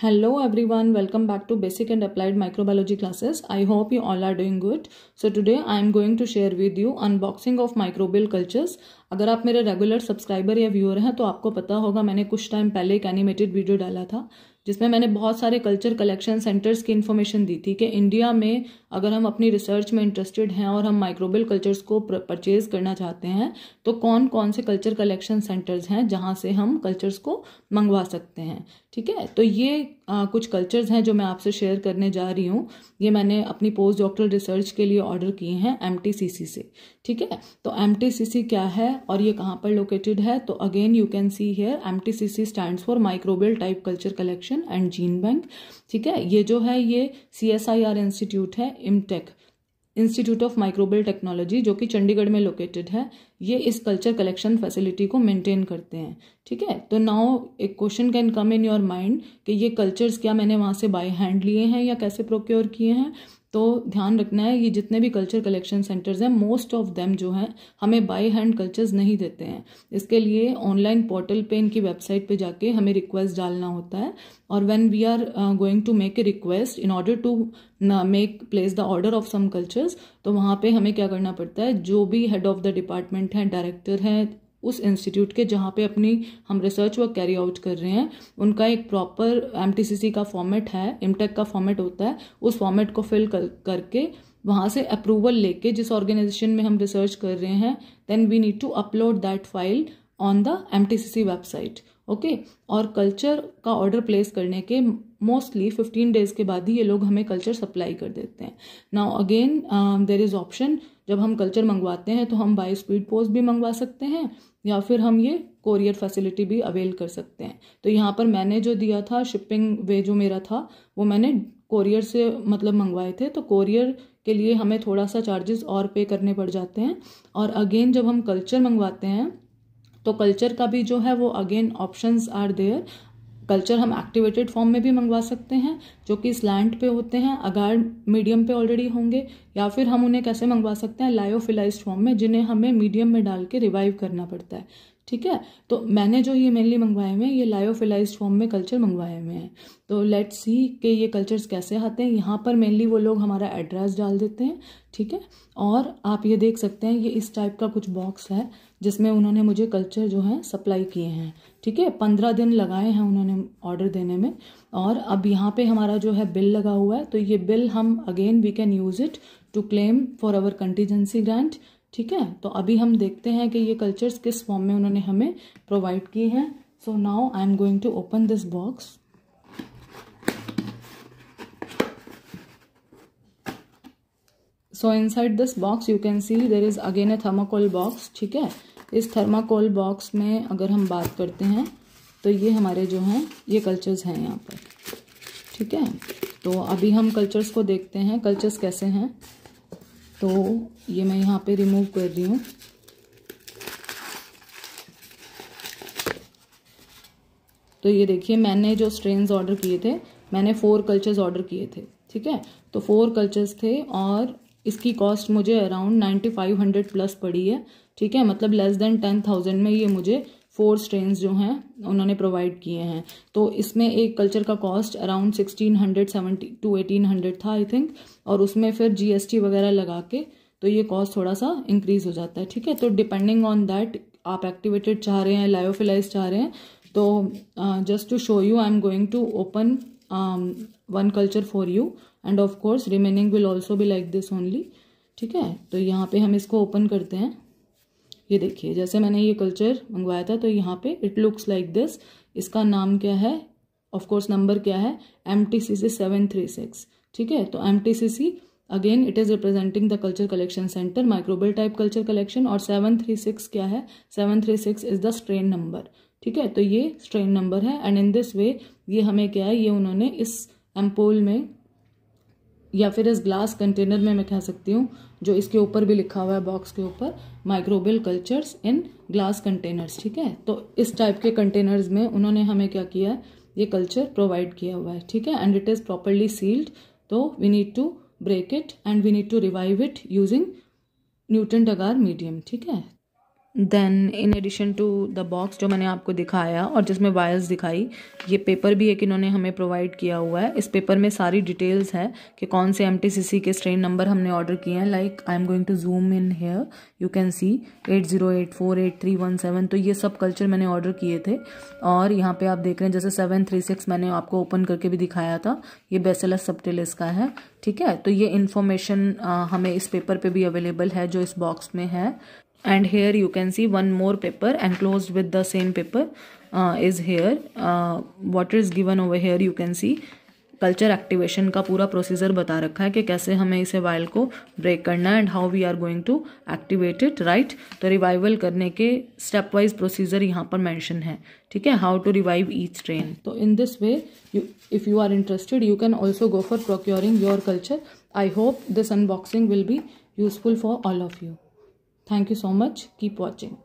Hello everyone, welcome back to Basic and Applied Microbiology classes. I hope you all are doing good. So today I am going to share with you unboxing of microbial cultures अगर आप मेरे regular subscriber या viewer हैं तो आपको पता होगा मैंने कुछ टाइम पहले एक एनिमेटेड वीडियो डाला था जिसमें मैंने बहुत सारे कल्चर कलेक्शन सेंटर्स की इन्फॉर्मेशन दी थी कि इंडिया में अगर हम अपनी रिसर्च में इंटरेस्टेड हैं और हम माइक्रोबियल कल्चर्स को परचेज करना चाहते हैं तो कौन कौन से कल्चर कलेक्शन सेंटर्स हैं जहाँ से हम कल्चर्स को मंगवा सकते हैं ठीक है तो ये आ, कुछ कल्चर्स हैं जो मैं आपसे शेयर करने जा रही हूँ ये मैंने अपनी पोस्ट डॉक्टरल रिसर्च के लिए ऑर्डर किए हैं एम से ठीक है तो एम क्या है और ये कहाँ पर लोकेटेड है तो again you can see here M T C C stand for microbial type culture collection and gene bank ठीक है ये जो है ये C S I R institute है IMTECH institute of microbial technology जो कि चंडीगढ़ में लोकेटेड है ये इस कल्चर कलेक्शन फैसिलिटी को मेंटेन करते हैं ठीक है तो नाउ एक question can come in your mind कि ये कल्चर्स क्या मैंने वहाँ से बाय हैंड लिए हैं या कैसे प्रोक्योर किए हैं तो ध्यान रखना है ये जितने भी कल्चर कलेक्शन सेंटर्स हैं मोस्ट ऑफ देम जो हैं हमें बाय हैंड कल्चर्स नहीं देते हैं इसके लिए ऑनलाइन पोर्टल पे इनकी वेबसाइट पे जाके हमें रिक्वेस्ट डालना होता है और when we are going to make a request in order to make place the order of some cultures तो वहाँ पे हमें क्या करना पड़ता है जो भी हेड ऑफ द डिपार्टमेंट हैं डायरेक्टर हैं उस इंस्टीट्यूट के जहाँ पे अपनी हम रिसर्च वर्क कैरी आउट कर रहे हैं उनका एक प्रॉपर एम का फॉर्मेट है इमटेक का फॉर्मेट होता है उस फॉर्मेट को फिल कर करके वहाँ से अप्रूवल लेके जिस ऑर्गेनाइजेशन में हम रिसर्च कर रहे हैं then we need to upload that file on the M website okay और कल्चर का ऑर्डर प्लेस करने के मोस्टली फिफ्टीन डेज़ के बाद ही ये लोग हमें कल्चर सप्लाई कर देते हैं now again there is option जब हम कल्चर मंगवाते हैं तो हम बाई स्पीड पोस्ट भी मंगवा सकते हैं या फिर हम ये कोरियर फैसिलिटी भी अवेल कर सकते हैं तो यहाँ पर मैंने जो दिया था शिपिंग वे जो मेरा था वो मैंने कोरियर से मतलब मंगवाए थे तो कोरियर के लिए हमें थोड़ा सा चार्जेस और पे करने पड़ जाते हैं और अगेन जब हम कल्चर मंगवाते हैं तो कल्चर का भी जो है वो again options are there culture हम एक्टिवेटेड फॉर्म में भी मंगवा सकते हैं जो कि इस लैंड पे होते हैं अगार मीडियम पे ऑलरेडी होंगे या फिर हम उन्हें कैसे मंगवा सकते हैं लायोफिलाइज फॉर्म में जिन्हें हमें मीडियम में डाल के रिवाइव करना पड़ता है ठीक है तो मैंने जो ये मेनली मंगवाए हुए हैं ये लायोफिलाइज फॉर्म में कल्चर मंगवाए हुए हैं तो लेट्स सी कि ये कल्चर्स कैसे आते हैं यहाँ पर मेनली वो लोग हमारा एड्रेस डाल देते हैं ठीक है और आप ये देख सकते हैं ये इस टाइप का कुछ बॉक्स है जिसमें उन्होंने मुझे कल्चर जो है सप्लाई किए हैं ठीक है पंद्रह दिन लगाए हैं उन्होंने ऑर्डर देने में और अब यहाँ पे हमारा जो है बिल लगा हुआ है तो ये बिल हम again we can use it to claim for our contingency grant ठीक है तो अभी हम देखते हैं कि ये कल्चर्स किस फॉर्म में उन्होंने हमें प्रोवाइड किए हैं so now I am going to open this box so inside this box you can see there is again a thermocol box ठीक है इस थर्माकोल बॉक्स में अगर हम बात करते हैं तो ये हमारे जो हैं ये कल्चर्स हैं यहाँ पर ठीक है तो अभी हम कल्चर्स को देखते हैं कल्चर्स कैसे हैं तो ये मैं यहाँ पे रिमूव कर रही हूँ तो ये देखिए मैंने जो स्ट्रेन ऑर्डर किए थे मैंने फोर कल्चर्स ऑर्डर किए थे ठीक है तो फोर कल्चर्स थे और इसकी कॉस्ट मुझे around ninety five hundred plus पड़ी है ठीक है मतलब लेस देन टेन थाउजेंड में ये मुझे फोर स्ट्रेन जो हैं उन्होंने प्रोवाइड किए हैं तो इसमें एक कल्चर का cost around sixteen hundred seventy to eighteen hundred था आई थिंक और उसमें फिर जीएसटी वगैरह लगा के तो ये कॉस्ट थोड़ा सा इंक्रीज हो जाता है ठीक है तो डिपेंडिंग ऑन दैट आप एक्टिवेटेड चाह रहे हैं लाइफिलाइज चाह रहे हैं तो just to show you I am going to open one culture for you and of course remaining will also भी लाइक दिस ओनली ठीक है तो यहाँ पे हम इसको ओपन करते हैं ये देखिए जैसे मैंने ये कल्चर मंगवाया था तो यहाँ पे इट लुक्स लाइक दिस इसका नाम क्या है ऑफकोर्स नंबर क्या है M T C C seven three six ठीक है तो M T C C again it is representing the culture collection centre microbial type culture collection और सेवन थ्री सिक्स क्या है seven three six is the strain number ठीक है तो ये स्ट्रेन नंबर है एंड इन दिस वे ये हमें क्या है ये उन्होंने इस एम्पोल में या फिर इस ग्लास कंटेनर में मैं कह सकती हूँ जो इसके ऊपर भी लिखा हुआ है बॉक्स के ऊपर microbial cultures in glass containers ठीक है तो इस टाइप के कंटेनर्स में उन्होंने हमें क्या किया है ये कल्चर प्रोवाइड किया हुआ है ठीक है and it is properly sealed तो we need to break it and we need to revive it using nutrient agar medium ठीक है then in addition to the box जो मैंने आपको दिखाया और जिसमें वायर्स दिखाई ये पेपर भी एक इन्होंने हमें प्रोवाइड किया हुआ है इस पेपर में सारी डिटेल्स है कि कौन से एम के स्ट्रेन नंबर हमने ऑर्डर किए हैं like I am going to zoom in here you can see eight zero eight four eight three one seven तो ये सब कल्चर मैंने ऑर्डर किए थे और यहाँ पे आप देख रहे हैं जैसे सेवन थ्री सिक्स मैंने आपको ओपन करके भी दिखाया था ये बेसेलस सप्टेलिस का है ठीक है तो ये इन्फॉर्मेशन हमें इस पेपर पे भी अवेलेबल है जो इस बॉक्स में है and here you can see one more paper enclosed with the same paper uh, is here uh, what is given over here you can see culture activation का पूरा प्रोसीजर बता रखा है कि कैसे हमें इसे वाइल को ब्रेक करना है and how we are going to activate it right तो रिवाइवल करने के स्टेप वाइज प्रोसीजर यहाँ पर मेंशन है ठीक है how to revive each strain तो in this way you if you are interested you can also go for procuring your culture I hope this unboxing will be useful for all of you Thank you so much. Keep watching.